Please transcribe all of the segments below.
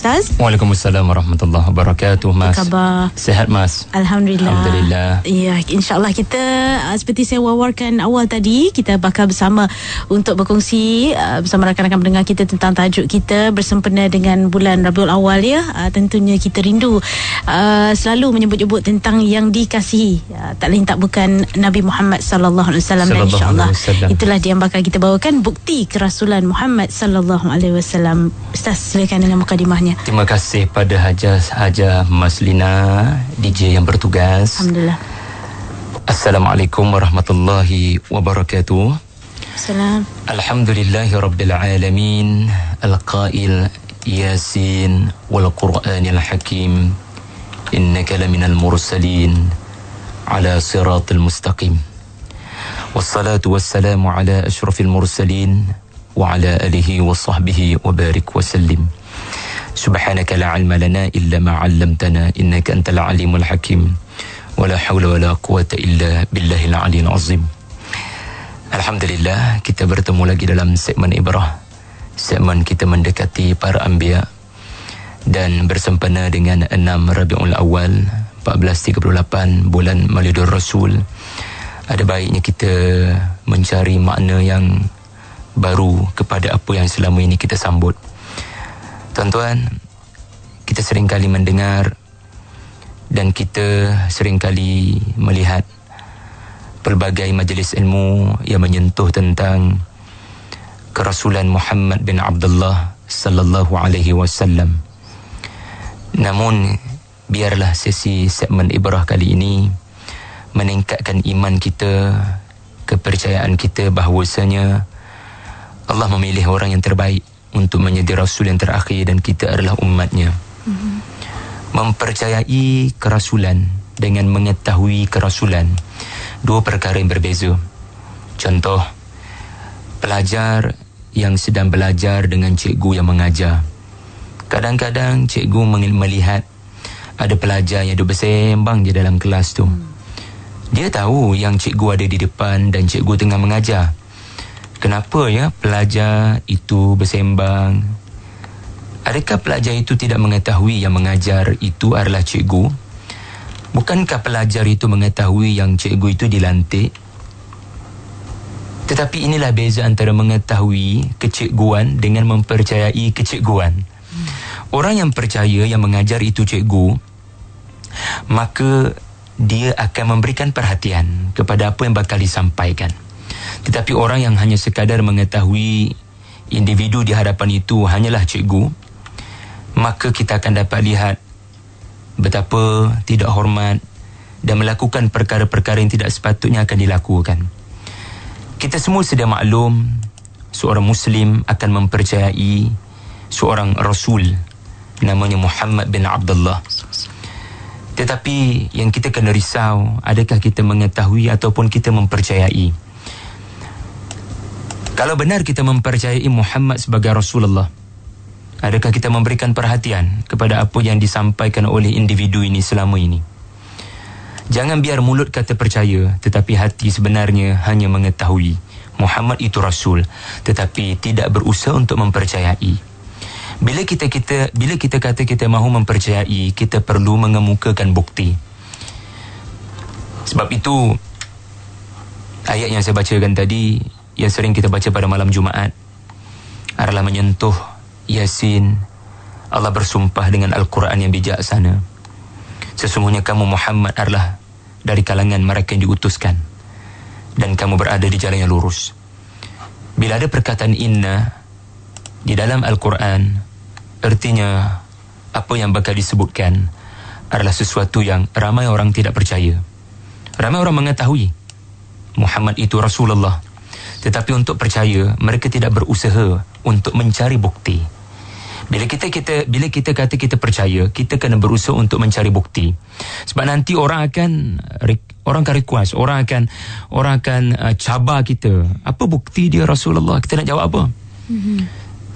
Ustaz. Waalaikumsalam warahmatullahi wabarakatuh Mas. khabar? Sehat Mas. Alhamdulillah. Alhamdulillah. Ya, insyaAllah kita uh, seperti saya wawarkan awal tadi, kita bakal bersama untuk berkongsi uh, bersama rakan-rakan pendengar kita tentang tajuk kita bersempena dengan bulan Rabiul Awal ya. Uh, tentunya kita rindu uh, selalu menyebut-nyebut tentang yang dikasihi. Uh, tak lain tak bukan Nabi Muhammad sallallahu alaihi wasallam dan insyaAllah. Itulah dia yang bakal kita bawakan bukti kerasulan Muhammad sallallahu alaihi wasallam. Ustaz, silakan dengan dimahnya semuanya. Terima kasih pada Haja Haja Mas Lina DJ yang bertugas. Alhamdulillah. Assalamualaikum warahmatullahi wabarakatuh. Assalam. Alhamdulillahi rabbil alamin al-qail yasin wal qur'anil hakim innaka laminal mursalin ala siratil mustaqim. Wassalamu ala والصلاة Wa ala أشرف wa وعلى wa barik wa وسلم Subhanaka la ilma lana illa ma 'allamtana innaka antal alimul hakim. Wala haula wala quwata illa billahil aliyil azim. Alhamdulillah kita bertemu lagi dalam segmen ibrah. Segmen kita mendekati para anbiya dan bersempena dengan 6 Rabiul Awal 1438 bulan Maulidur Rasul. Ada baiknya kita mencari makna yang baru kepada apa yang selama ini kita sambut. Tuan-tuan, kita kali mendengar dan kita sering kali melihat pelbagai majlis ilmu yang menyentuh tentang kerasulan Muhammad bin Abdullah sallallahu alaihi wasallam. Namun biarlah sesi segmen ibrah kali ini meningkatkan iman kita, kepercayaan kita bahawasanya Allah memilih orang yang terbaik untuk menjadi rasul yang terakhir dan kita adalah umatnya. hmm Mempercayai kerasulan dengan mengetahui kerasulan. Dua perkara yang berbeza. Contoh, pelajar yang sedang belajar dengan cikgu yang mengajar. Kadang-kadang cikgu melihat ada pelajar yang duduk bersembang je dalam kelas tu. Mm. Dia tahu yang cikgu ada di depan dan cikgu tengah mengajar kenapa ya pelajar itu bersembang? Adakah pelajar itu tidak mengetahui yang mengajar itu adalah cikgu? Bukankah pelajar itu mengetahui yang cikgu itu dilantik? Tetapi inilah beza antara mengetahui kecikguan dengan mempercayai kecikguan. Orang yang percaya yang mengajar itu cikgu, maka dia akan memberikan perhatian kepada apa yang bakal disampaikan. Tetapi orang yang hanya sekadar mengetahui individu di hadapan itu hanyalah cikgu, maka kita akan dapat lihat betapa tidak hormat dan melakukan perkara-perkara yang tidak sepatutnya akan dilakukan. Kita semua sudah maklum seorang Muslim akan mempercayai seorang Rasul namanya Muhammad bin Abdullah. Tetapi yang kita kena risau adakah kita mengetahui ataupun kita mempercayai. Kalau benar kita mempercayai Muhammad sebagai Rasulullah, adakah kita memberikan perhatian kepada apa yang disampaikan oleh individu ini selama ini? Jangan biar mulut kata percaya, tetapi hati sebenarnya hanya mengetahui Muhammad itu Rasul, tetapi tidak berusaha untuk mempercayai. Bila kita kita bila kita kata kita mahu mempercayai, kita perlu mengemukakan bukti. Sebab itu ayat yang saya bacakan tadi yang sering kita baca pada malam Jumaat adalah menyentuh Yasin. Allah bersumpah dengan Al-Quran yang bijaksana. Sesungguhnya kamu Muhammad adalah dari kalangan mereka yang diutuskan. Dan kamu berada di jalan yang lurus. Bila ada perkataan inna di dalam Al-Quran, artinya apa yang bakal disebutkan adalah sesuatu yang ramai orang tidak percaya. Ramai orang mengetahui Muhammad itu Rasulullah tetapi untuk percaya mereka tidak berusaha untuk mencari bukti bila kita kita bila kita kata kita percaya kita kena berusaha untuk mencari bukti sebab nanti orang akan orang akan request orang akan orang akan uh, cabar kita apa bukti dia Rasulullah kita nak jawab apa mm-hmm.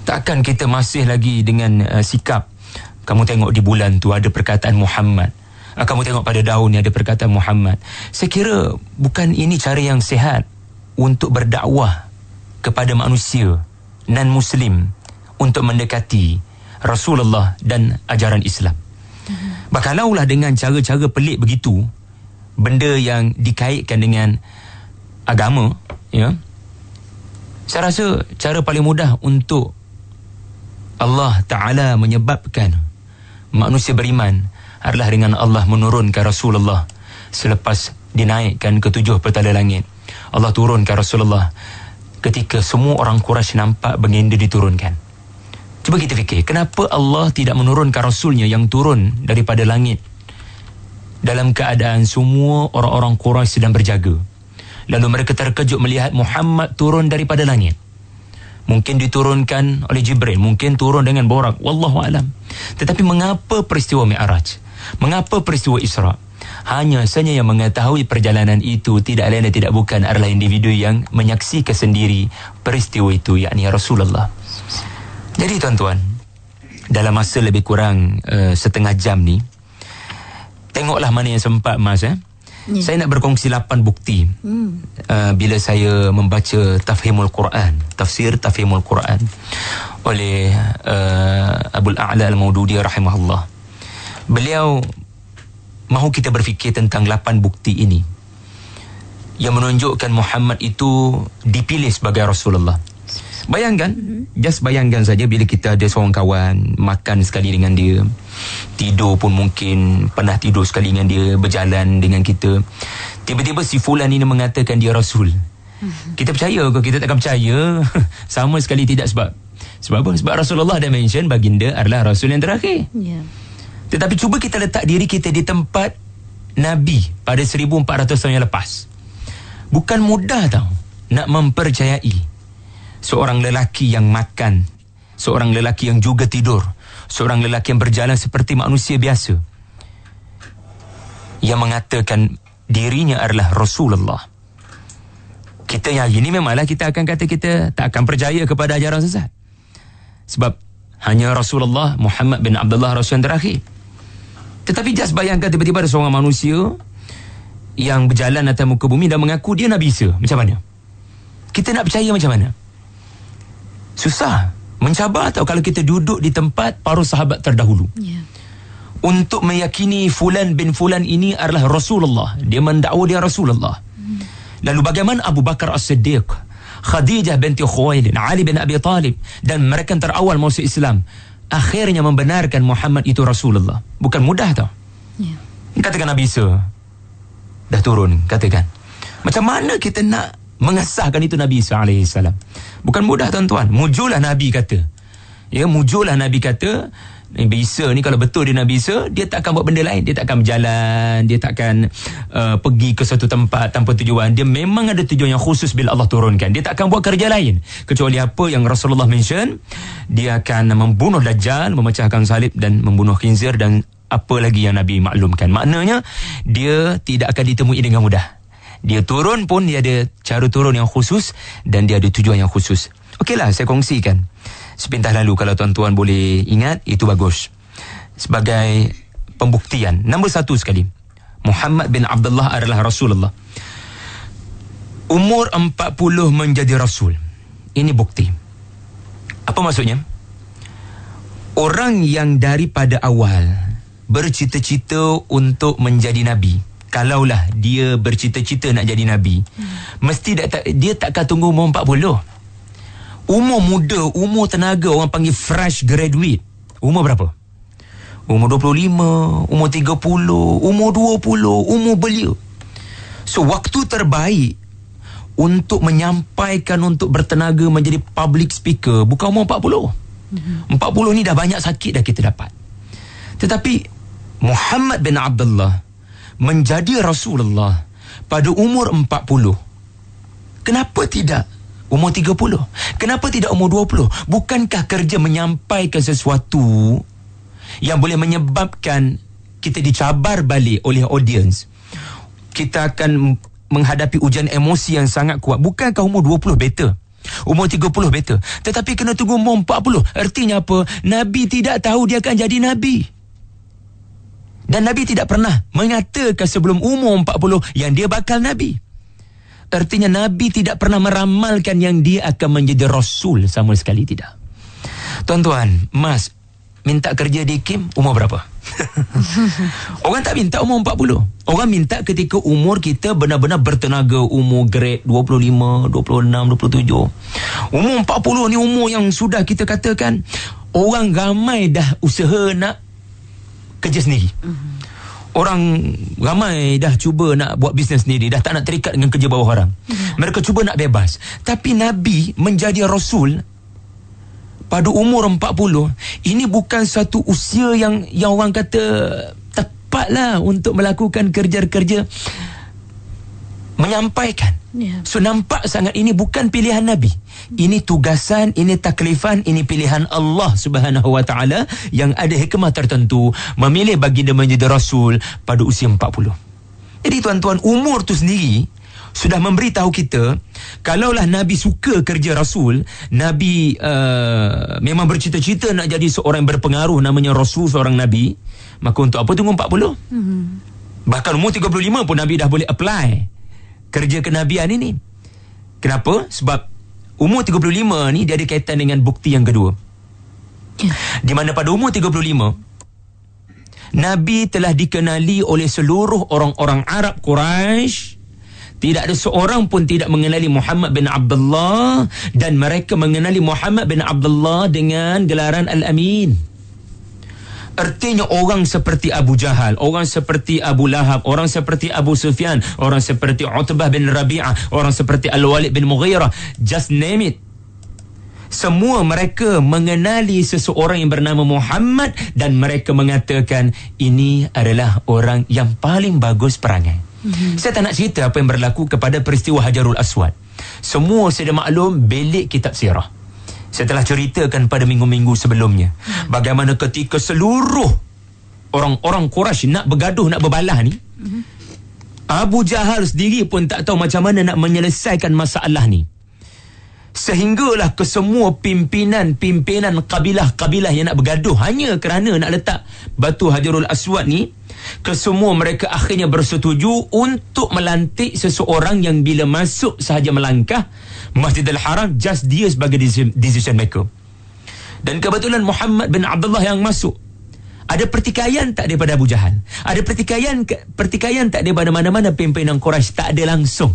takkan kita masih lagi dengan uh, sikap kamu tengok di bulan tu ada perkataan Muhammad uh, kamu tengok pada daun ni ada perkataan Muhammad. Saya kira bukan ini cara yang sihat untuk berdakwah kepada manusia non muslim untuk mendekati Rasulullah dan ajaran Islam. Bakalaulah dengan cara-cara pelik begitu benda yang dikaitkan dengan agama, ya. Saya rasa cara paling mudah untuk Allah Taala menyebabkan manusia beriman adalah dengan Allah menurunkan Rasulullah selepas dinaikkan ke tujuh petala langit. Allah turunkan Rasulullah ketika semua orang Quraisy nampak baginda diturunkan. Cuba kita fikir, kenapa Allah tidak menurunkan Rasulnya yang turun daripada langit dalam keadaan semua orang-orang Quraisy sedang berjaga. Lalu mereka terkejut melihat Muhammad turun daripada langit. Mungkin diturunkan oleh Jibril, mungkin turun dengan borak, wallahu alam. Tetapi mengapa peristiwa Mi'raj? Mengapa peristiwa Isra'? hanya sahaja yang mengetahui perjalanan itu tidak lain dan tidak bukan adalah individu yang menyaksikan sendiri peristiwa itu yakni Rasulullah jadi tuan-tuan dalam masa lebih kurang uh, setengah jam ni tengoklah mana yang sempat mas eh Ya. Saya nak berkongsi lapan bukti hmm. uh, bila saya membaca tafhimul Quran, tafsir tafhimul Quran oleh uh, eh, Abu Al-A'la Al-Maududi rahimahullah. Beliau mahu kita berfikir tentang lapan bukti ini yang menunjukkan Muhammad itu dipilih sebagai Rasulullah. Bayangkan, mhm. just bayangkan saja bila kita ada seorang kawan makan sekali dengan dia, tidur pun mungkin pernah tidur sekali dengan dia, berjalan dengan kita. Tiba-tiba si fulan ini mengatakan dia rasul. Mhm. Kita percaya ke kita takkan percaya? Sama sekali tidak sebab sebab apa? Sebab Rasulullah dah mention baginda adalah rasul yang terakhir. Ya. Yeah. Tetapi cuba kita letak diri kita di tempat Nabi pada 1400 tahun yang lepas. Bukan mudah tau nak mempercayai seorang lelaki yang makan, seorang lelaki yang juga tidur, seorang lelaki yang berjalan seperti manusia biasa. Yang mengatakan dirinya adalah Rasulullah. Kita yang ini memanglah kita akan kata kita tak akan percaya kepada ajaran sesat. Sebab hanya Rasulullah Muhammad bin Abdullah Rasul yang terakhir. Tetapi just bayangkan tiba-tiba ada seorang manusia yang berjalan atas muka bumi dan mengaku dia Nabi Isa. Macam mana? Kita nak percaya macam mana? Susah. Mencabar tau kalau kita duduk di tempat para sahabat terdahulu. Yeah. Untuk meyakini Fulan bin Fulan ini adalah Rasulullah. Dia mendakwa dia Rasulullah. Hmm. Lalu bagaimana Abu Bakar As-Siddiq, Khadijah binti Khuwailin, Ali bin Abi Talib dan mereka yang terawal masuk Islam akhirnya membenarkan Muhammad itu Rasulullah. Bukan mudah tau. Yeah. Katakan Nabi Isa. Dah turun, katakan. Macam mana kita nak mengesahkan itu Nabi Isa AS? Bukan mudah tuan-tuan. Mujulah Nabi kata. Ya, mujulah Nabi kata. Nabi Isa ni kalau betul dia Nabi Isa dia tak akan buat benda lain dia tak akan berjalan dia tak akan uh, pergi ke suatu tempat tanpa tujuan dia memang ada tujuan yang khusus bila Allah turunkan dia tak akan buat kerja lain kecuali apa yang Rasulullah mention dia akan membunuh Dajjal memecahkan salib dan membunuh khinzir dan apa lagi yang Nabi maklumkan maknanya dia tidak akan ditemui dengan mudah dia turun pun dia ada cara turun yang khusus dan dia ada tujuan yang khusus okeylah saya kongsikan sepintas lalu kalau tuan-tuan boleh ingat itu bagus sebagai pembuktian nombor satu sekali Muhammad bin Abdullah adalah Rasulullah umur 40 menjadi Rasul ini bukti apa maksudnya orang yang daripada awal bercita-cita untuk menjadi Nabi kalaulah dia bercita-cita nak jadi Nabi hmm. mesti dia tak, takkan tunggu umur 40 umur muda, umur tenaga orang panggil fresh graduate. Umur berapa? Umur 25, umur 30, umur 20, umur belia. So waktu terbaik untuk menyampaikan untuk bertenaga menjadi public speaker bukan umur 40. Mm-hmm. 40 ni dah banyak sakit dah kita dapat. Tetapi Muhammad bin Abdullah menjadi Rasulullah pada umur 40. Kenapa tidak? Umur 30 Kenapa tidak umur 20 Bukankah kerja menyampaikan sesuatu Yang boleh menyebabkan Kita dicabar balik oleh audience Kita akan menghadapi ujian emosi yang sangat kuat Bukankah umur 20 better Umur 30 better Tetapi kena tunggu umur 40 Artinya apa Nabi tidak tahu dia akan jadi Nabi Dan Nabi tidak pernah Mengatakan sebelum umur 40 Yang dia bakal Nabi Artinya Nabi tidak pernah meramalkan yang dia akan menjadi Rasul sama sekali tidak. Tuan-tuan, Mas minta kerja di Kim umur berapa? Orang tak minta umur 40. Orang minta ketika umur kita benar-benar bertenaga umur grade 25, 26, 27. Umur 40 ni umur yang sudah kita katakan orang ramai dah usaha nak kerja sendiri. Mhm orang ramai dah cuba nak buat bisnes sendiri dah tak nak terikat dengan kerja bawah orang ya. mereka cuba nak bebas tapi nabi menjadi rasul pada umur 40 ini bukan satu usia yang yang orang kata tepatlah untuk melakukan kerja-kerja menyampaikan. Yeah. So nampak sangat ini bukan pilihan Nabi. Ini tugasan, ini taklifan, ini pilihan Allah Subhanahu Wa Taala yang ada hikmah tertentu memilih bagi dia menjadi rasul pada usia 40. Jadi tuan-tuan umur tu sendiri sudah memberitahu kita kalaulah Nabi suka kerja rasul, Nabi uh, memang bercita-cita nak jadi seorang yang berpengaruh namanya rasul seorang nabi, maka untuk apa tunggu 40? Mm-hmm. Bahkan umur 35 pun Nabi dah boleh apply kerja kenabian ini. Kenapa? Sebab umur 35 ni dia ada kaitan dengan bukti yang kedua. Ya. Di mana pada umur 35 Nabi telah dikenali oleh seluruh orang-orang Arab Quraisy. Tidak ada seorang pun tidak mengenali Muhammad bin Abdullah dan mereka mengenali Muhammad bin Abdullah dengan gelaran Al-Amin. Ertinya orang seperti Abu Jahal, orang seperti Abu Lahab, orang seperti Abu Sufyan, orang seperti Utbah bin Rabi'ah, orang seperti Al-Walid bin Mughirah. Just name it. Semua mereka mengenali seseorang yang bernama Muhammad dan mereka mengatakan ini adalah orang yang paling bagus perangai. Mm-hmm. Saya tak nak cerita apa yang berlaku kepada peristiwa Hajarul Aswad. Semua sudah maklum belik kitab sirah. Saya telah ceritakan pada minggu-minggu sebelumnya hmm. bagaimana ketika seluruh orang-orang Quraisy nak bergaduh nak berbalah ni hmm. Abu Jahal sendiri pun tak tahu macam mana nak menyelesaikan masalah ni sehinggalah kesemua pimpinan-pimpinan kabilah-kabilah yang nak bergaduh hanya kerana nak letak batu Hajarul Aswad ni kesemua mereka akhirnya bersetuju untuk melantik seseorang yang bila masuk sahaja melangkah Masjidil Haram just dia sebagai decision maker dan kebetulan Muhammad bin Abdullah yang masuk ada pertikaian tak daripada Abu Jahal? Ada pertikaian pertikaian tak daripada mana-mana pimpinan Quraisy? Tak ada langsung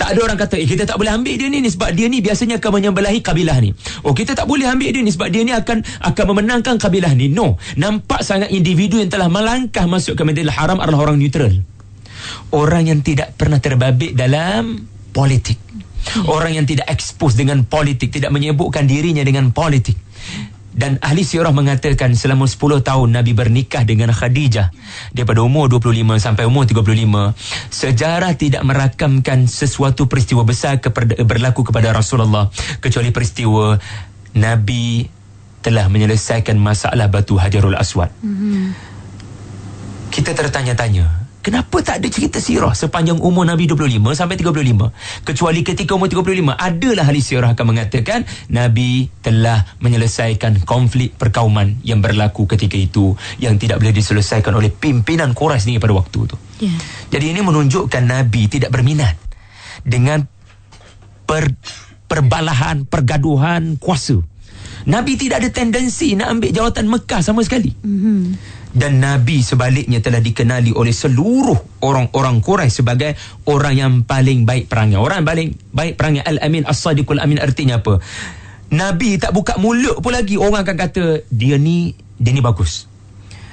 tak ada orang kata eh kita tak boleh ambil dia ni, ni sebab dia ni biasanya akan menyembelahi kabilah ni oh kita tak boleh ambil dia ni sebab dia ni akan akan memenangkan kabilah ni no nampak sangat individu yang telah melangkah masuk ke Madinah Haram adalah orang neutral orang yang tidak pernah terbabit dalam politik Orang yang tidak expose dengan politik Tidak menyebutkan dirinya dengan politik dan ahli sirah mengatakan selama 10 tahun Nabi bernikah dengan Khadijah daripada umur 25 sampai umur 35 sejarah tidak merakamkan sesuatu peristiwa besar berlaku kepada Rasulullah kecuali peristiwa Nabi telah menyelesaikan masalah batu Hajarul Aswad. Mm-hmm. Kita tertanya-tanya Kenapa tak ada cerita sirah sepanjang umur Nabi 25 sampai 35? Kecuali ketika umur 35, adalah ahli sirah akan mengatakan Nabi telah menyelesaikan konflik perkauman yang berlaku ketika itu yang tidak boleh diselesaikan oleh pimpinan Quraisy sendiri pada waktu itu. Yeah. Jadi ini menunjukkan Nabi tidak berminat dengan per, perbalahan, pergaduhan kuasa. Nabi tidak ada tendensi nak ambil jawatan Mekah sama sekali. Mm-hmm dan Nabi sebaliknya telah dikenali oleh seluruh orang-orang Quraisy sebagai orang yang paling baik perangnya. Orang paling baik perangnya Al-Amin As-Sadiqul Amin artinya apa? Nabi tak buka mulut pun lagi orang akan kata dia ni dia ni bagus.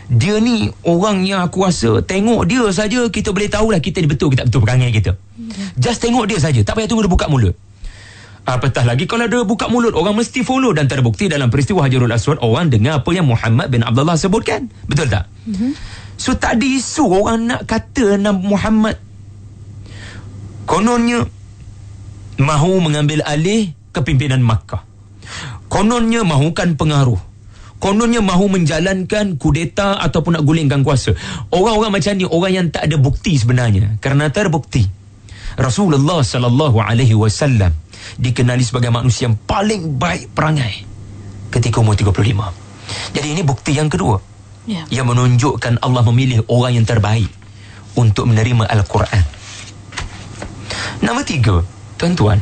Dia ni orang yang aku rasa tengok dia saja kita boleh tahulah kita ni betul kita betul perangai kita. Just tengok dia saja tak payah tunggu dia buka mulut apatah ah, lagi kalau ada buka mulut orang mesti follow dan terbukti dalam peristiwa Hajarul Aswad orang dengar apa yang Muhammad bin Abdullah sebutkan betul tak mm-hmm. so tak ada isu orang nak kata nak Muhammad kononnya mahu mengambil alih kepimpinan Makkah kononnya mahukan pengaruh Kononnya mahu menjalankan kudeta ataupun nak gulingkan kuasa. Orang-orang macam ni, orang yang tak ada bukti sebenarnya. Kerana terbukti. Rasulullah sallallahu alaihi wasallam dikenali sebagai manusia yang paling baik perangai ketika umur 35. Jadi ini bukti yang kedua. Yeah. Yang menunjukkan Allah memilih orang yang terbaik untuk menerima Al-Quran. Nama tiga, tuan-tuan.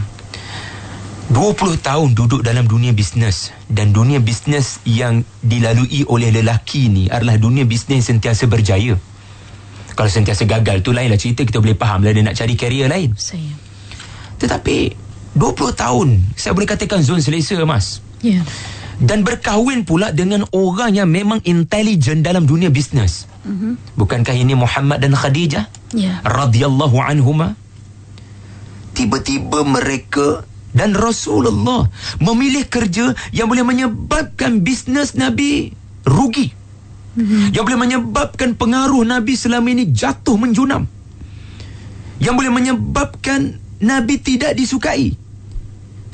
20 tahun duduk dalam dunia bisnes dan dunia bisnes yang dilalui oleh lelaki ni adalah dunia bisnes yang sentiasa berjaya. Kalau sentiasa gagal tu lainlah cerita kita boleh faham lah dia nak cari karier lain. Saya. Tetapi 20 tahun saya boleh katakan zon selesa mas ya yeah. dan berkahwin pula dengan orang yang memang intelligent dalam dunia bisnes mm-hmm. bukankah ini Muhammad dan Khadijah ya yeah. radhiyallahu anhuma tiba-tiba mereka dan Rasulullah memilih kerja yang boleh menyebabkan bisnes Nabi rugi mm-hmm. yang boleh menyebabkan pengaruh Nabi selama ini jatuh menjunam yang boleh menyebabkan Nabi tidak disukai.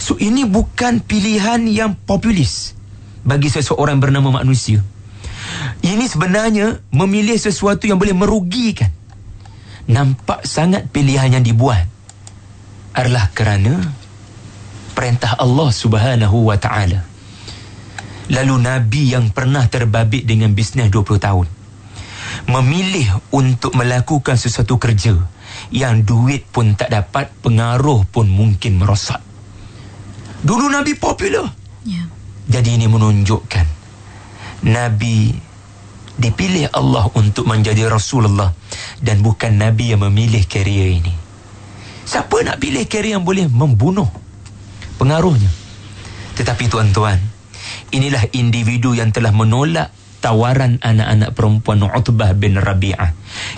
So ini bukan pilihan yang populis bagi seseorang bernama manusia. Ini sebenarnya memilih sesuatu yang boleh merugikan. Nampak sangat pilihan yang dibuat adalah kerana perintah Allah Subhanahu wa taala. Lalu nabi yang pernah terbabit dengan bisnes 20 tahun memilih untuk melakukan sesuatu kerja yang duit pun tak dapat, pengaruh pun mungkin merosak. Dulu Nabi popular. Ya. Jadi ini menunjukkan Nabi dipilih Allah untuk menjadi Rasulullah dan bukan Nabi yang memilih karier ini. Siapa nak pilih karier yang boleh membunuh pengaruhnya? Tetapi tuan-tuan, inilah individu yang telah menolak tawaran anak-anak perempuan Utbah bin Rabi'ah.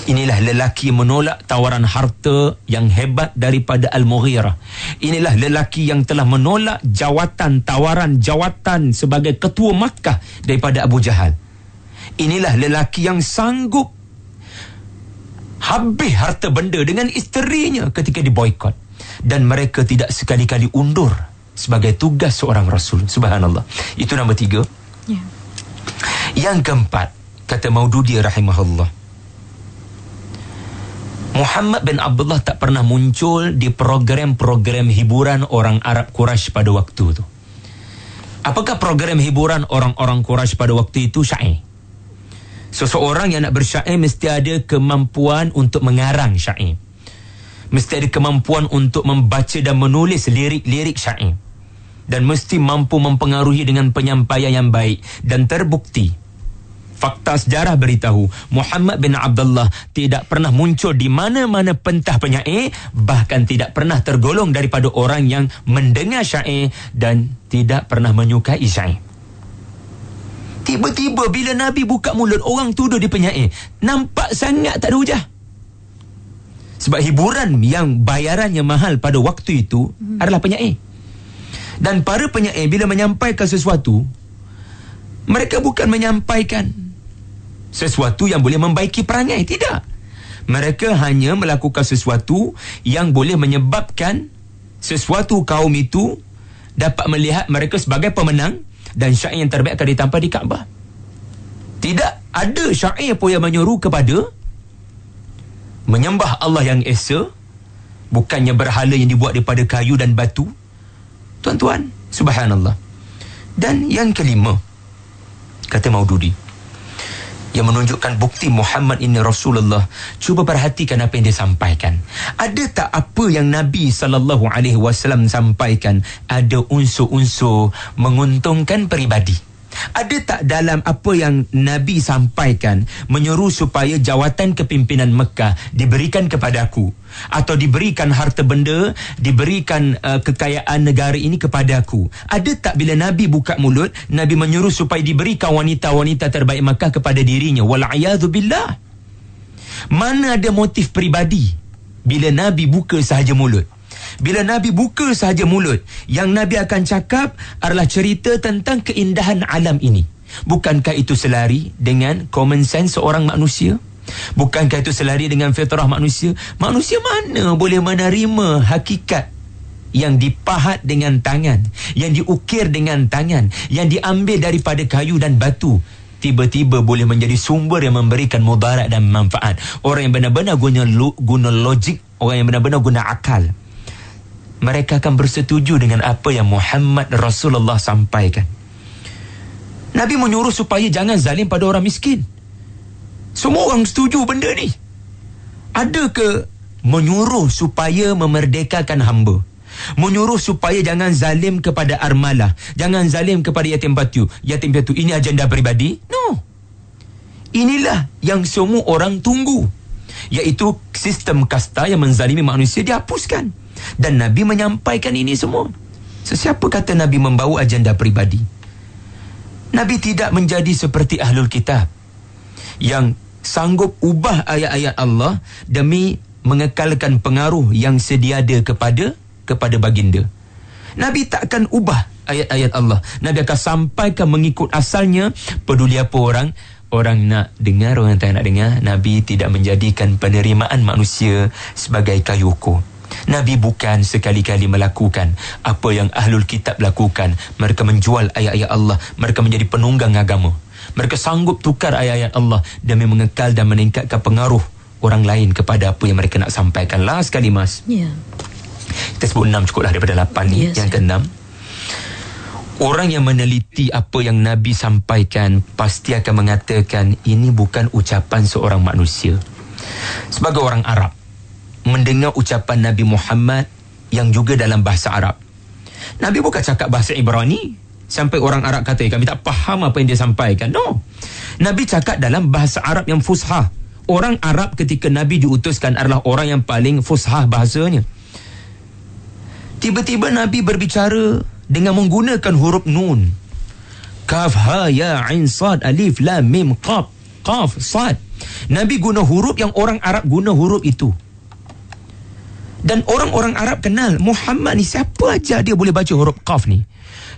Inilah lelaki menolak tawaran harta yang hebat daripada Al-Mughirah. Inilah lelaki yang telah menolak jawatan tawaran jawatan sebagai ketua Makkah daripada Abu Jahal. Inilah lelaki yang sanggup habis harta benda dengan isterinya ketika diboikot dan mereka tidak sekali-kali undur sebagai tugas seorang rasul subhanallah itu nombor tiga yeah. Yang keempat, kata Maududi rahimahullah. Muhammad bin Abdullah tak pernah muncul di program-program hiburan orang Arab Quraisy pada waktu itu. Apakah program hiburan orang-orang Quraisy pada waktu itu syair? Seseorang yang nak bersyair mesti ada kemampuan untuk mengarang syair. Mesti ada kemampuan untuk membaca dan menulis lirik-lirik syair dan mesti mampu mempengaruhi dengan penyampaian yang baik dan terbukti Fakta sejarah beritahu Muhammad bin Abdullah tidak pernah muncul di mana-mana pentah penyair bahkan tidak pernah tergolong daripada orang yang mendengar syair dan tidak pernah menyukai syair. Tiba-tiba bila Nabi buka mulut orang tuduh di penyair nampak sangat tak ada hujah. Sebab hiburan yang bayarannya mahal pada waktu itu hmm. adalah penyair. Dan para penyair bila menyampaikan sesuatu Mereka bukan menyampaikan Sesuatu yang boleh membaiki perangai Tidak Mereka hanya melakukan sesuatu Yang boleh menyebabkan Sesuatu kaum itu Dapat melihat mereka sebagai pemenang Dan syair yang terbaik akan ditampak di Kaabah Tidak ada syair pun yang menyuruh kepada Menyembah Allah yang Esa Bukannya berhala yang dibuat daripada kayu dan batu tuan-tuan subhanallah dan yang kelima kata maududi yang menunjukkan bukti Muhammad ini Rasulullah cuba perhatikan apa yang dia sampaikan ada tak apa yang Nabi sallallahu alaihi wasallam sampaikan ada unsur-unsur menguntungkan peribadi ada tak dalam apa yang Nabi sampaikan menyuruh supaya jawatan kepimpinan Mekah diberikan kepada aku atau diberikan harta benda, diberikan uh, kekayaan negara ini kepada aku. Ada tak bila Nabi buka mulut, Nabi menyuruh supaya diberikan wanita-wanita terbaik Mekah kepada dirinya. Wal'ayadhu billah. Mana ada motif peribadi bila Nabi buka sahaja mulut? Bila Nabi buka sahaja mulut, yang Nabi akan cakap adalah cerita tentang keindahan alam ini. Bukankah itu selari dengan common sense seorang manusia? Bukankah itu selari dengan fitrah manusia? Manusia mana boleh menerima hakikat yang dipahat dengan tangan, yang diukir dengan tangan, yang diambil daripada kayu dan batu? tiba-tiba boleh menjadi sumber yang memberikan mudarat dan manfaat. Orang yang benar-benar guna, guna logik, orang yang benar-benar guna akal mereka akan bersetuju dengan apa yang Muhammad Rasulullah sampaikan. Nabi menyuruh supaya jangan zalim pada orang miskin. Semua orang setuju benda ni. Ada ke menyuruh supaya memerdekakan hamba? Menyuruh supaya jangan zalim kepada armalah. Jangan zalim kepada yatim piatu. Yatim piatu ini agenda peribadi? No. Inilah yang semua orang tunggu. yaitu sistem kasta yang menzalimi manusia dihapuskan dan Nabi menyampaikan ini semua. Sesiapa kata Nabi membawa agenda peribadi? Nabi tidak menjadi seperti ahlul kitab yang sanggup ubah ayat-ayat Allah demi mengekalkan pengaruh yang sedia ada kepada kepada baginda. Nabi takkan ubah ayat-ayat Allah. Nabi akan sampaikan mengikut asalnya peduli apa orang orang nak dengar orang tak nak dengar Nabi tidak menjadikan penerimaan manusia sebagai kayu ukur Nabi bukan sekali-kali melakukan apa yang ahlul kitab lakukan. Mereka menjual ayat-ayat Allah. Mereka menjadi penunggang agama. Mereka sanggup tukar ayat-ayat Allah demi mengekal dan meningkatkan pengaruh orang lain kepada apa yang mereka nak sampaikan. Last kali, Mas. Ya. Yeah. Kita sebut enam cukuplah daripada lapan ni. Yes, ya, yang ke enam. Orang yang meneliti apa yang Nabi sampaikan pasti akan mengatakan ini bukan ucapan seorang manusia. Sebagai orang Arab, mendengar ucapan Nabi Muhammad yang juga dalam bahasa Arab. Nabi bukan cakap bahasa Ibrani sampai orang Arab kata eh, kami tak faham apa yang dia sampaikan. No. Nabi cakap dalam bahasa Arab yang fusha. Orang Arab ketika Nabi diutuskan adalah orang yang paling fusha bahasanya. Tiba-tiba Nabi berbicara dengan menggunakan huruf nun. Kaf ha ya ain sad alif lam mim qaf qaf sad. Nabi guna huruf yang orang Arab guna huruf itu. Dan orang-orang Arab kenal Muhammad ni siapa aja dia boleh baca huruf qaf ni?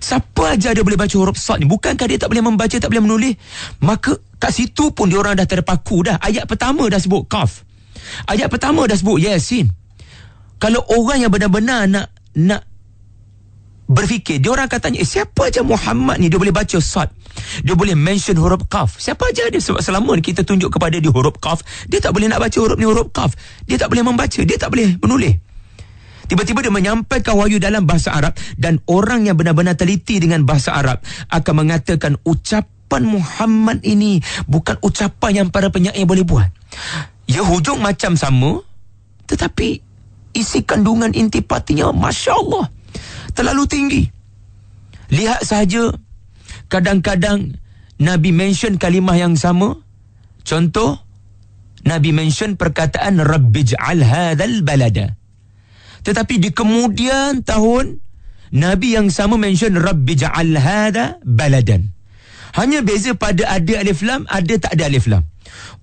Siapa aja dia boleh baca huruf sad ni? Bukankah dia tak boleh membaca, tak boleh menulis? Maka kat situ pun dia orang dah terpaku dah. Ayat pertama dah sebut qaf. Ayat pertama dah sebut yasin. Kalau orang yang benar-benar nak nak berfikir dia orang katanya eh, siapa aja Muhammad ni dia boleh baca sad dia boleh mention huruf qaf siapa aja dia sebab selama ni kita tunjuk kepada dia huruf qaf dia tak boleh nak baca huruf ni huruf qaf dia tak boleh membaca dia tak boleh menulis Tiba-tiba dia menyampaikan wahyu dalam bahasa Arab dan orang yang benar-benar teliti dengan bahasa Arab akan mengatakan ucapan Muhammad ini bukan ucapan yang para penyair boleh buat. Ya hujung macam sama tetapi isi kandungan intipatinya masya-Allah terlalu tinggi. Lihat sahaja kadang-kadang Nabi mention kalimah yang sama. Contoh Nabi mention perkataan Rabbi ja'al hadhal balada. Tetapi di kemudian tahun Nabi yang sama mention Rabbi ja'al hadha baladan. Hanya beza pada ada alif lam, ada tak ada alif lam.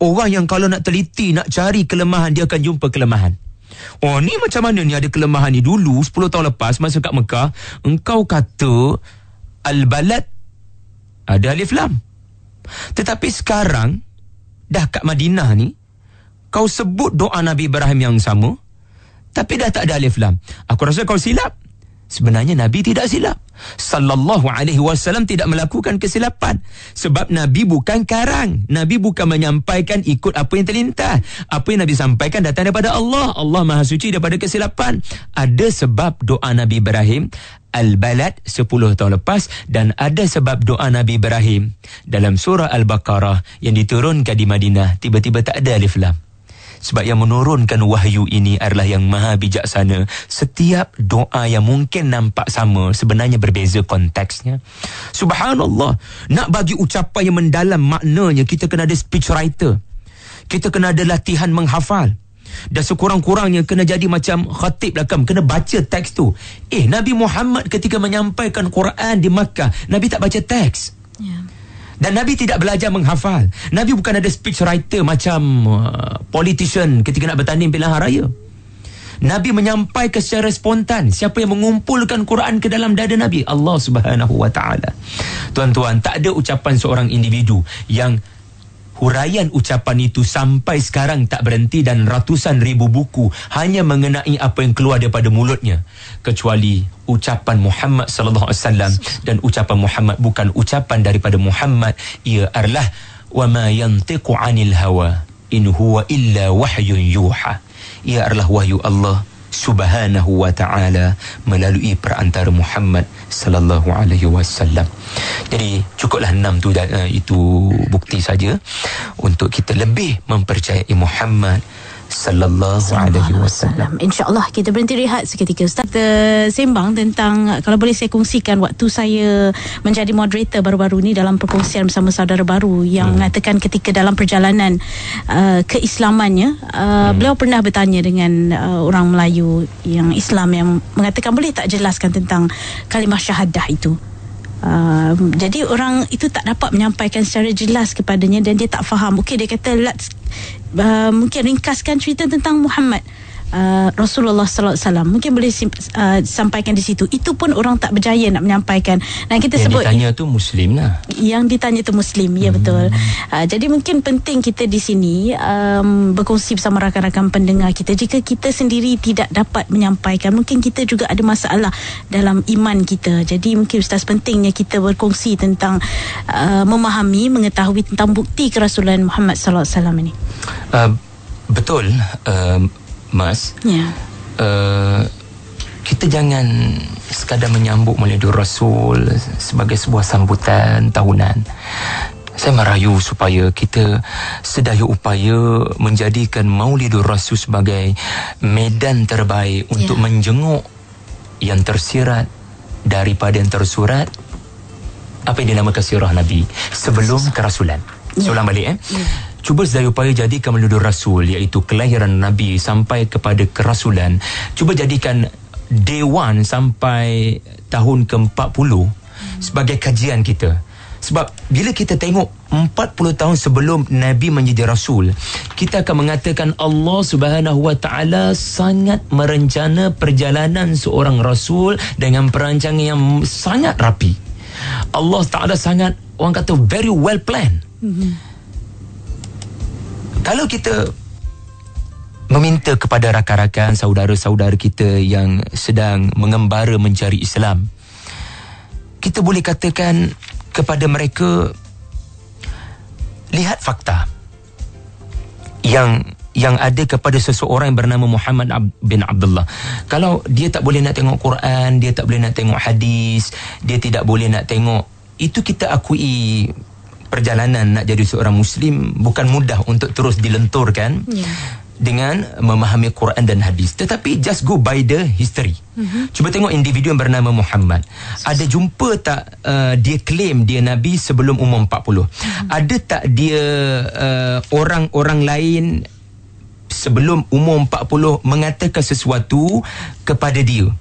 Orang yang kalau nak teliti, nak cari kelemahan, dia akan jumpa kelemahan. Oh ni macam mana ni ada kelemahan ni dulu 10 tahun lepas masa kat Mekah engkau kata al-balad ada alif lam. Tetapi sekarang dah kat Madinah ni kau sebut doa Nabi Ibrahim yang sama tapi dah tak ada alif lam. Aku rasa kau silap sebenarnya Nabi tidak silap. Sallallahu alaihi wasallam tidak melakukan kesilapan sebab Nabi bukan karang. Nabi bukan menyampaikan ikut apa yang terlintah. Apa yang Nabi sampaikan datang daripada Allah. Allah Maha Suci daripada kesilapan. Ada sebab doa Nabi Ibrahim Al-Balad 10 tahun lepas dan ada sebab doa Nabi Ibrahim dalam surah Al-Baqarah yang diturunkan di Madinah tiba-tiba tak ada alif lam sebab yang menurunkan wahyu ini adalah yang maha bijaksana setiap doa yang mungkin nampak sama sebenarnya berbeza konteksnya subhanallah nak bagi ucapan yang mendalam maknanya kita kena ada speech writer kita kena ada latihan menghafal dan sekurang-kurangnya kena jadi macam khatib lah kan. Kena baca teks tu. Eh, Nabi Muhammad ketika menyampaikan Quran di Makkah, Nabi tak baca teks. Ya. Yeah. Dan Nabi tidak belajar menghafal. Nabi bukan ada speech writer macam uh, politician ketika nak bertanding pilihan raya. Nabi menyampaikan secara spontan siapa yang mengumpulkan Quran ke dalam dada Nabi Allah Subhanahu wa taala. Tuan-tuan, tak ada ucapan seorang individu yang huraian ucapan itu sampai sekarang tak berhenti dan ratusan ribu buku hanya mengenai apa yang keluar daripada mulutnya kecuali ucapan Muhammad sallallahu alaihi wasallam dan ucapan Muhammad bukan ucapan daripada Muhammad ia adalah wama yantiqu anil hawa in huwa illa wahyun yuha ia adalah wahyu Allah subhanahu wa taala melalui perantara Muhammad sallallahu alaihi wasallam. Jadi cukuplah enam tu dan uh, eh, itu bukti saja untuk kita lebih mempercayai Muhammad sallallahu alaihi wasallam. Insyaallah kita berhenti rehat seketika ustaz. Kita sembang tentang kalau boleh saya kongsikan waktu saya menjadi moderator baru-baru ni dalam perkongsian bersama saudara baru yang hmm. mengatakan ketika dalam perjalanan uh, keislamannya uh, hmm. beliau pernah bertanya dengan uh, orang Melayu yang Islam yang mengatakan boleh tak jelaskan tentang kalimah syahadah itu. Uh, jadi orang itu tak dapat menyampaikan secara jelas kepadanya dan dia tak faham. Okey dia kata let's uh, mungkin ringkaskan cerita tentang Muhammad uh, Rasulullah sallallahu alaihi wasallam. Mungkin boleh uh, sampaikan di situ. Itu pun orang tak berjaya nak menyampaikan. Dan kita yang sebut ditanya tu muslim lah. Yang ditanya tu muslim, ya hmm. betul. Uh, jadi mungkin penting kita di sini um, berkongsi bersama rakan-rakan pendengar kita. Jika kita sendiri tidak dapat menyampaikan, mungkin kita juga ada masalah dalam iman kita. Jadi mungkin ustaz pentingnya kita berkongsi tentang uh, memahami, mengetahui tentang bukti kerasulan Muhammad sallallahu alaihi wasallam ini. Uh, betul. Uh, Mas yeah. Ya. uh, Kita jangan sekadar menyambut Maulidur Rasul Sebagai sebuah sambutan tahunan Saya merayu supaya kita sedaya upaya Menjadikan Maulidur Rasul sebagai medan terbaik ya. Untuk menjenguk yang tersirat Daripada yang tersurat Apa yang dinamakan sirah Nabi Sebelum kerasulan yeah. Seulang balik eh yeah cuba sedaya upaya jadikan melalui rasul iaitu kelahiran nabi sampai kepada kerasulan cuba jadikan day one sampai tahun ke-40 hmm. sebagai kajian kita sebab bila kita tengok 40 tahun sebelum Nabi menjadi Rasul, kita akan mengatakan Allah Subhanahu sangat merencana perjalanan seorang Rasul dengan perancangan yang sangat rapi. Allah Taala sangat orang kata very well planned. Mm-hmm kalau kita meminta kepada rakan-rakan saudara-saudara kita yang sedang mengembara mencari Islam kita boleh katakan kepada mereka lihat fakta yang yang ada kepada seseorang yang bernama Muhammad bin Abdullah kalau dia tak boleh nak tengok Quran dia tak boleh nak tengok hadis dia tidak boleh nak tengok itu kita akui perjalanan nak jadi seorang muslim bukan mudah untuk terus dilenturkan yeah. dengan memahami Quran dan hadis tetapi just go by the history mm-hmm. cuba tengok individu yang bernama Muhammad so, ada jumpa tak uh, dia claim dia nabi sebelum umur 40 mm-hmm. ada tak dia uh, orang-orang lain sebelum umur 40 mengatakan sesuatu kepada dia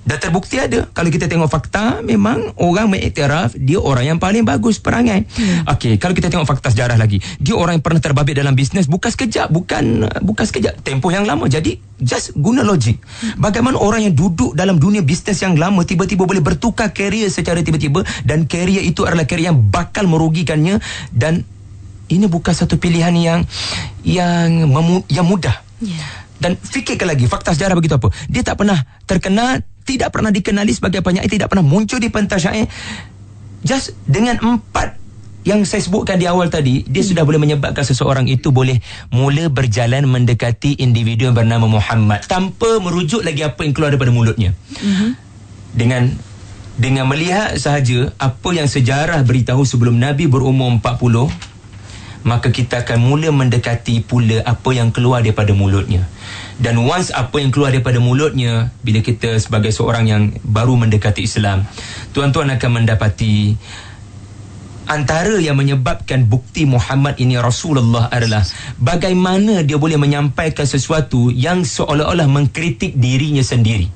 Dah terbukti ada. Kalau kita tengok fakta, memang orang mengiktiraf dia orang yang paling bagus perangai. Hmm. Okey, kalau kita tengok fakta sejarah lagi. Dia orang yang pernah terbabit dalam bisnes bukan sekejap. Bukan bukan sekejap. Tempoh yang lama. Jadi, just guna logik. Hmm. Bagaimana orang yang duduk dalam dunia bisnes yang lama tiba-tiba boleh bertukar karier secara tiba-tiba dan karier itu adalah karier yang bakal merugikannya dan ini bukan satu pilihan yang yang memu, yang mudah. Yeah. Dan fikirkan lagi fakta sejarah begitu apa. Dia tak pernah terkena tidak pernah dikenali sebagai penyair, tidak pernah muncul di pentas syair. Just dengan empat yang saya sebutkan di awal tadi, dia sudah boleh menyebabkan seseorang itu boleh mula berjalan mendekati individu yang bernama Muhammad tanpa merujuk lagi apa yang keluar daripada mulutnya. Mm-hmm. Dengan dengan melihat sahaja apa yang sejarah beritahu sebelum Nabi berumur 40 maka kita akan mula mendekati pula apa yang keluar daripada mulutnya dan once apa yang keluar daripada mulutnya bila kita sebagai seorang yang baru mendekati Islam tuan-tuan akan mendapati antara yang menyebabkan bukti Muhammad ini Rasulullah adalah bagaimana dia boleh menyampaikan sesuatu yang seolah-olah mengkritik dirinya sendiri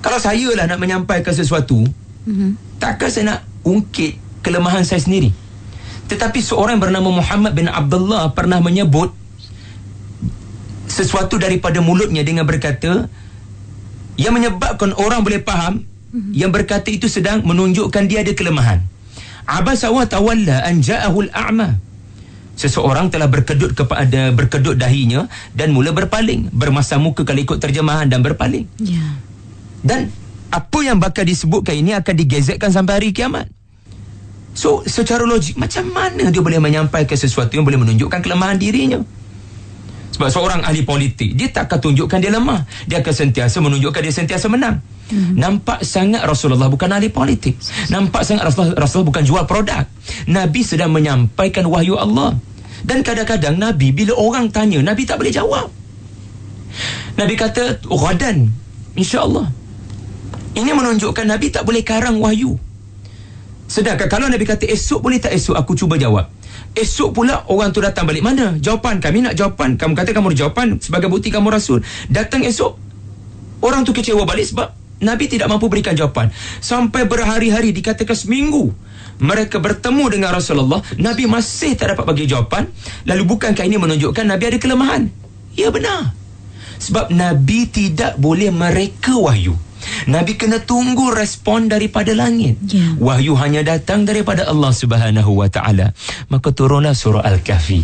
kalau saya lah nak menyampaikan sesuatu mm-hmm. takkan saya nak ungkit kelemahan saya sendiri tetapi seorang bernama Muhammad bin Abdullah pernah menyebut sesuatu daripada mulutnya dengan berkata yang menyebabkan orang boleh faham mm-hmm. yang berkata itu sedang menunjukkan dia ada kelemahan. Abasa wa tawalla an ja'ahu al-a'ma. Seseorang telah berkedut kepada berkedut dahinya dan mula berpaling, bermasam muka kalau ikut terjemahan dan berpaling. Ya. Yeah. Dan apa yang bakal disebutkan ini akan digezetkan sampai hari kiamat. So, secara logik, macam mana dia boleh menyampaikan sesuatu yang boleh menunjukkan kelemahan dirinya? Sebab seorang ahli politik Dia tak akan tunjukkan dia lemah Dia akan sentiasa menunjukkan dia sentiasa menang hmm Nampak sangat Rasulullah bukan ahli politik. Nampak sangat Rasulullah, Rasulullah bukan jual produk. Nabi sedang menyampaikan wahyu Allah. Dan kadang-kadang Nabi bila orang tanya, Nabi tak boleh jawab. Nabi kata, "Ghadan, insya-Allah." Ini menunjukkan Nabi tak boleh karang wahyu. Sedangkan kalau Nabi kata esok boleh tak esok aku cuba jawab. Esok pula orang tu datang balik mana? Jawapan kami nak jawapan. Kamu kata kamu ada jawapan sebagai bukti kamu rasul. Datang esok orang tu kecewa balik sebab Nabi tidak mampu berikan jawapan. Sampai berhari-hari dikatakan seminggu mereka bertemu dengan Rasulullah, Nabi masih tak dapat bagi jawapan. Lalu bukankah ini menunjukkan Nabi ada kelemahan? Ya benar. Sebab Nabi tidak boleh mereka wahyu. Nabi kena tunggu respon daripada langit. Yeah. Wahyu hanya datang daripada Allah Subhanahu wa taala. Maka turunlah surah Al-Kahfi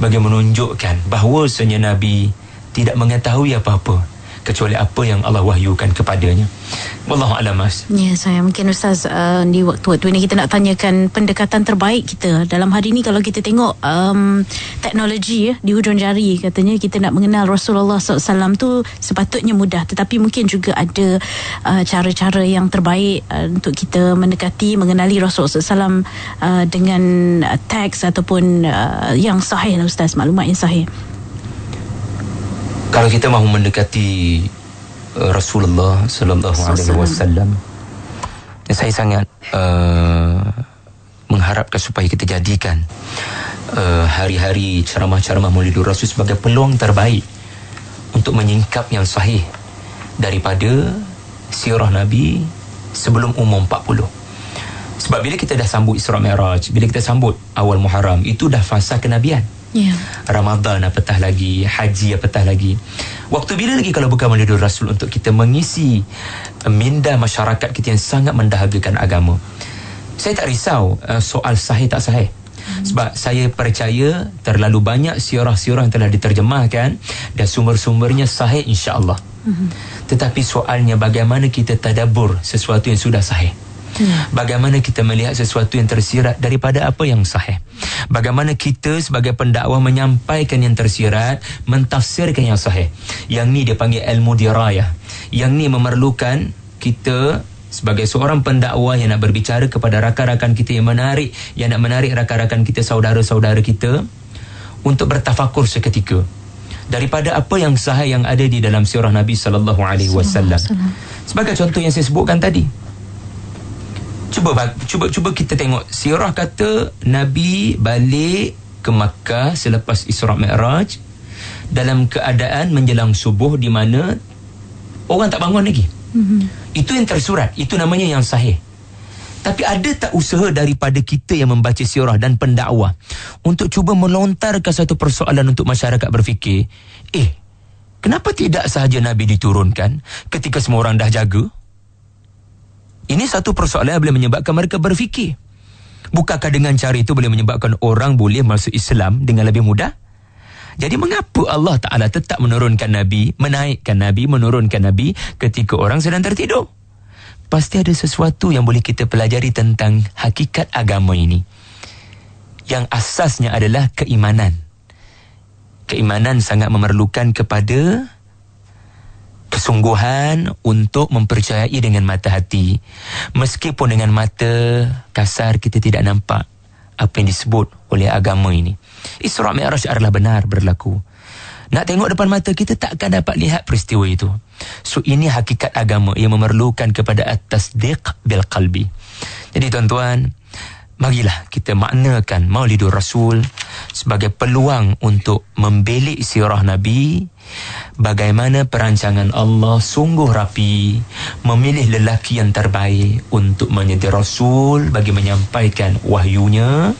bagi menunjukkan bahawa sebenarnya Nabi tidak mengetahui apa-apa kecuali apa yang Allah wahyukan kepadanya. Wallahu a'lam. Ya, saya mungkin ustaz uh, di waktu-waktu ini kita nak tanyakan pendekatan terbaik kita dalam hari ini kalau kita tengok um, teknologi ya di hujung jari katanya kita nak mengenal Rasulullah SAW tu sepatutnya mudah tetapi mungkin juga ada uh, cara-cara yang terbaik uh, untuk kita mendekati mengenali Rasulullah SAW uh, dengan uh, teks ataupun uh, yang sahih ustaz maklumat yang sahih kalau kita mahu mendekati uh, Rasulullah sallallahu alaihi wasallam saya sangat uh, mengharapkan supaya kita jadikan uh, hari-hari ceramah-ceramah Maulidur Rasul sebagai peluang terbaik untuk menyingkap yang sahih daripada sirah Nabi sebelum umur 40. Sebab bila kita dah sambut Isra Mi'raj, bila kita sambut awal Muharram, itu dah fasa kenabian yeah. Ramadan apatah lagi Haji apatah lagi Waktu bila lagi kalau bukan melalui Rasul Untuk kita mengisi eh, minda masyarakat kita Yang sangat mendahagakan agama Saya tak risau uh, soal sahih tak sahih hmm. sebab saya percaya terlalu banyak siorah-siorah yang telah diterjemahkan dan sumber-sumbernya sahih insyaallah Mm-hmm. Tetapi soalnya bagaimana kita tadabur sesuatu yang sudah sahih? mm Bagaimana kita melihat sesuatu yang tersirat daripada apa yang sahih? Bagaimana kita sebagai pendakwa menyampaikan yang tersirat, mentafsirkan yang sahih? Yang ni dia panggil ilmu diraya. Yang ni memerlukan kita sebagai seorang pendakwa yang nak berbicara kepada rakan-rakan kita yang menarik, yang nak menarik rakan-rakan kita, saudara-saudara kita untuk bertafakur seketika daripada apa yang sahih yang ada di dalam sirah Nabi sallallahu alaihi wasallam. Sebagai contoh yang saya sebutkan tadi, cuba cuba cuba kita tengok sirah kata nabi balik ke Makkah selepas Isra Mikraj dalam keadaan menjelang subuh di mana orang tak bangun lagi. Mm-hmm. Itu yang tersurat, itu namanya yang sahih. Tapi ada tak usaha daripada kita yang membaca sirah dan pendakwa untuk cuba melontarkan satu persoalan untuk masyarakat berfikir, eh kenapa tidak sahaja nabi diturunkan ketika semua orang dah jaga? Ini satu persoalan yang boleh menyebabkan mereka berfikir. Bukankah dengan cara itu boleh menyebabkan orang boleh masuk Islam dengan lebih mudah? Jadi mengapa Allah Ta'ala tetap menurunkan Nabi, menaikkan Nabi, menurunkan Nabi ketika orang sedang tertidur? Pasti ada sesuatu yang boleh kita pelajari tentang hakikat agama ini. Yang asasnya adalah keimanan. Keimanan sangat memerlukan kepada kesungguhan untuk mempercayai dengan mata hati. Meskipun dengan mata kasar kita tidak nampak apa yang disebut oleh agama ini. Isra Mi'raj adalah benar berlaku. Nak tengok depan mata kita takkan dapat lihat peristiwa itu. So ini hakikat agama yang memerlukan kepada atas tasdiq bil qalbi. Jadi tuan-tuan, marilah kita maknakan Maulidur Rasul sebagai peluang untuk membelik sirah Nabi Bagaimana perancangan Allah sungguh rapi memilih lelaki yang terbaik untuk menjadi rasul bagi menyampaikan wahyunya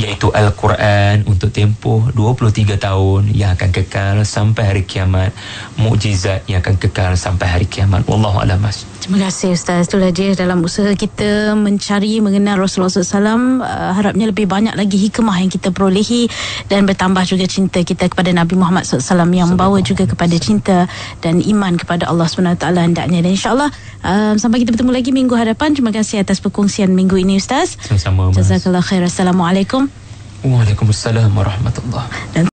iaitu Al-Quran untuk tempoh 23 tahun yang akan kekal sampai hari kiamat mujizat yang akan kekal sampai hari kiamat wallahu a'lam mas Terima kasih Ustaz Itulah dia dalam usaha kita Mencari mengenal Rasulullah SAW uh, eh, Harapnya lebih banyak lagi hikmah yang kita perolehi Dan bertambah juga cinta kita kepada Nabi Muhammad SAW Yang Salam membawa Allah. juga kepada cinta Dan iman kepada Allah SWT hendaknya. Dan insyaAllah uh, Sampai kita bertemu lagi minggu hadapan Terima kasih atas perkongsian minggu ini Ustaz Sama-sama Jazakallah khair Assalamualaikum وعليكم السلام ورحمة الله